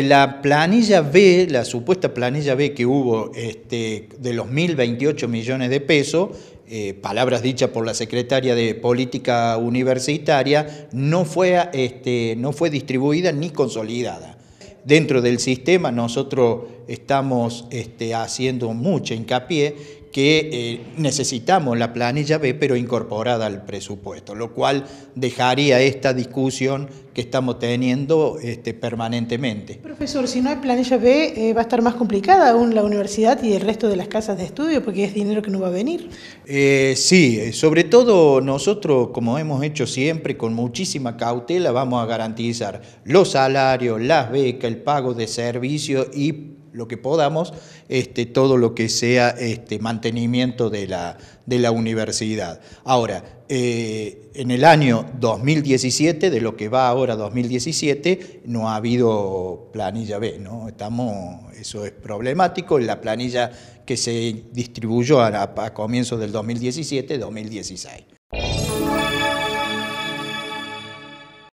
Eh, la planilla B, la supuesta planilla B que hubo este, de los 1.028 millones de pesos, eh, palabras dichas por la secretaria de Política Universitaria, no fue, este, no fue distribuida ni consolidada. Dentro del sistema nosotros estamos este, haciendo mucho hincapié que eh, necesitamos la planilla B, pero incorporada al presupuesto, lo cual dejaría esta discusión que estamos teniendo este, permanentemente. Profesor, si no hay planilla B, eh, va a estar más complicada aún la universidad y el resto de las casas de estudio, porque es dinero que no va a venir. Eh, sí, sobre todo nosotros, como hemos hecho siempre, con muchísima cautela, vamos a garantizar los salarios, las becas, el pago de servicios y lo que podamos, este, todo lo que sea este, mantenimiento de la, universidad. Ahora, eh, en el año 2017, de lo que va ahora 2017, no ha habido planilla B, ¿no? Estamos, eso es problemático, la planilla que se distribuyó a, a comienzos del 2017-2016.